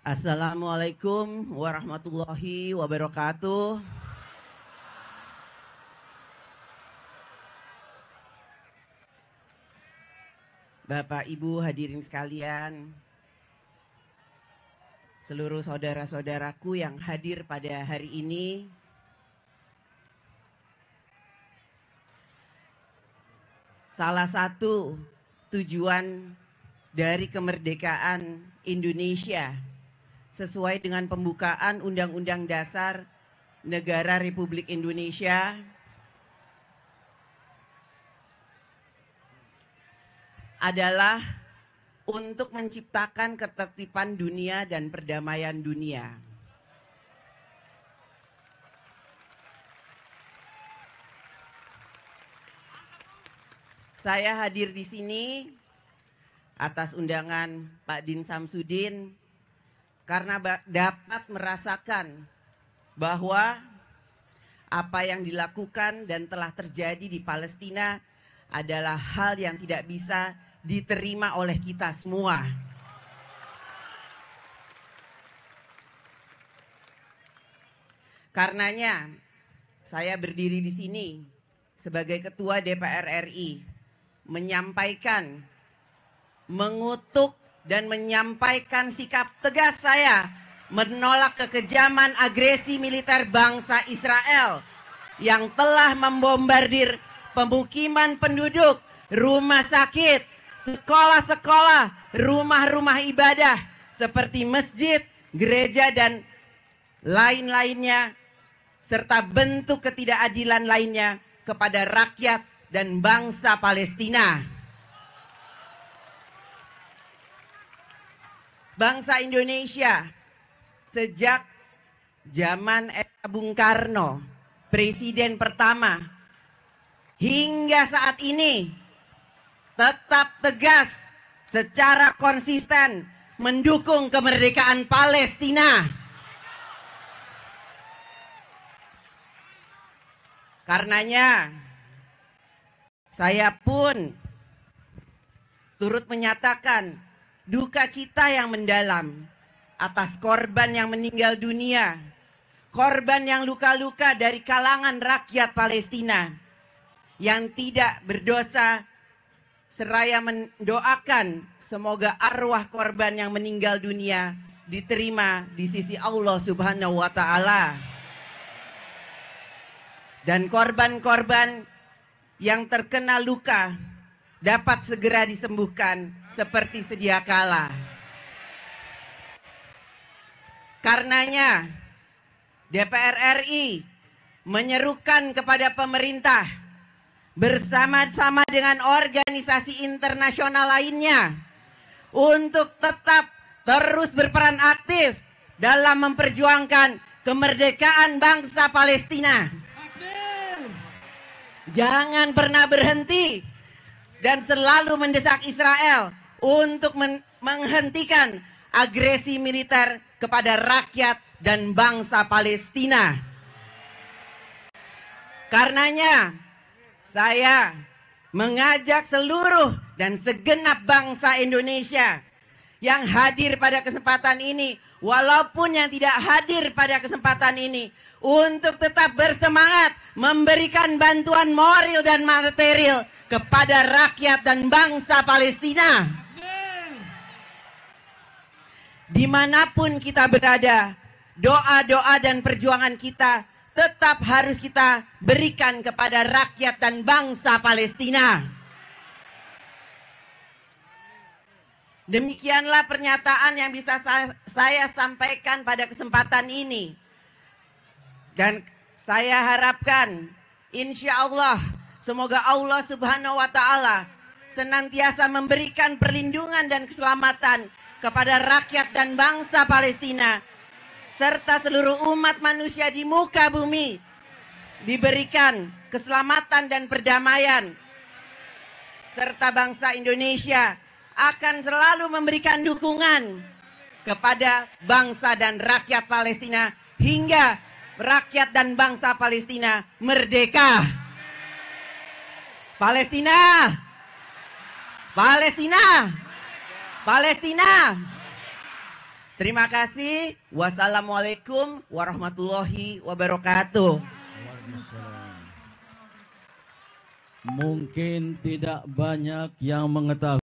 Assalamualaikum warahmatullahi wabarakatuh. Bapak Ibu hadirin sekalian, seluruh saudara-saudaraku yang hadir pada hari ini. Salah satu tujuan dari kemerdekaan Indonesia sesuai dengan pembukaan Undang-Undang Dasar Negara Republik Indonesia adalah untuk menciptakan ketertiban dunia dan perdamaian dunia. Saya hadir di sini atas undangan Pak Din Samsudin, karena dapat merasakan bahwa apa yang dilakukan dan telah terjadi di Palestina adalah hal yang tidak bisa diterima oleh kita semua. Karenanya, saya berdiri di sini sebagai Ketua DPR RI menyampaikan, mengutuk dan menyampaikan sikap tegas saya menolak kekejaman agresi militer bangsa Israel yang telah membombardir pemukiman penduduk, rumah sakit, sekolah-sekolah, rumah-rumah ibadah seperti masjid, gereja dan lain-lainnya serta bentuk ketidakadilan lainnya kepada rakyat dan bangsa Palestina. bangsa Indonesia sejak zaman era Bung Karno, presiden pertama, hingga saat ini tetap tegas secara konsisten mendukung kemerdekaan Palestina. Karenanya saya pun turut menyatakan duka cita yang mendalam atas korban yang meninggal dunia, korban yang luka-luka dari kalangan rakyat Palestina yang tidak berdosa seraya mendoakan semoga arwah korban yang meninggal dunia diterima di sisi Allah Subhanahu wa taala. Dan korban-korban yang terkena luka dapat segera disembuhkan seperti sedia kala. Karenanya, DPR RI menyerukan kepada pemerintah bersama-sama dengan organisasi internasional lainnya untuk tetap terus berperan aktif dalam memperjuangkan kemerdekaan bangsa Palestina. Jangan pernah berhenti dan selalu mendesak Israel untuk men menghentikan agresi militer kepada rakyat dan bangsa Palestina. Karenanya, saya mengajak seluruh dan segenap bangsa Indonesia yang hadir pada kesempatan ini, walaupun yang tidak hadir pada kesempatan ini, untuk tetap bersemangat memberikan bantuan moral dan material kepada rakyat dan bangsa Palestina. Dimanapun kita berada, doa-doa dan perjuangan kita tetap harus kita berikan kepada rakyat dan bangsa Palestina. Demikianlah pernyataan yang bisa saya sampaikan pada kesempatan ini. Dan saya harapkan insya Allah Semoga Allah Subhanahu wa taala senantiasa memberikan perlindungan dan keselamatan kepada rakyat dan bangsa Palestina serta seluruh umat manusia di muka bumi diberikan keselamatan dan perdamaian serta bangsa Indonesia akan selalu memberikan dukungan kepada bangsa dan rakyat Palestina hingga rakyat dan bangsa Palestina merdeka. Palestina. Palestina. Palestina. Terima kasih. Wassalamualaikum warahmatullahi wabarakatuh. Mungkin tidak banyak yang mengetahui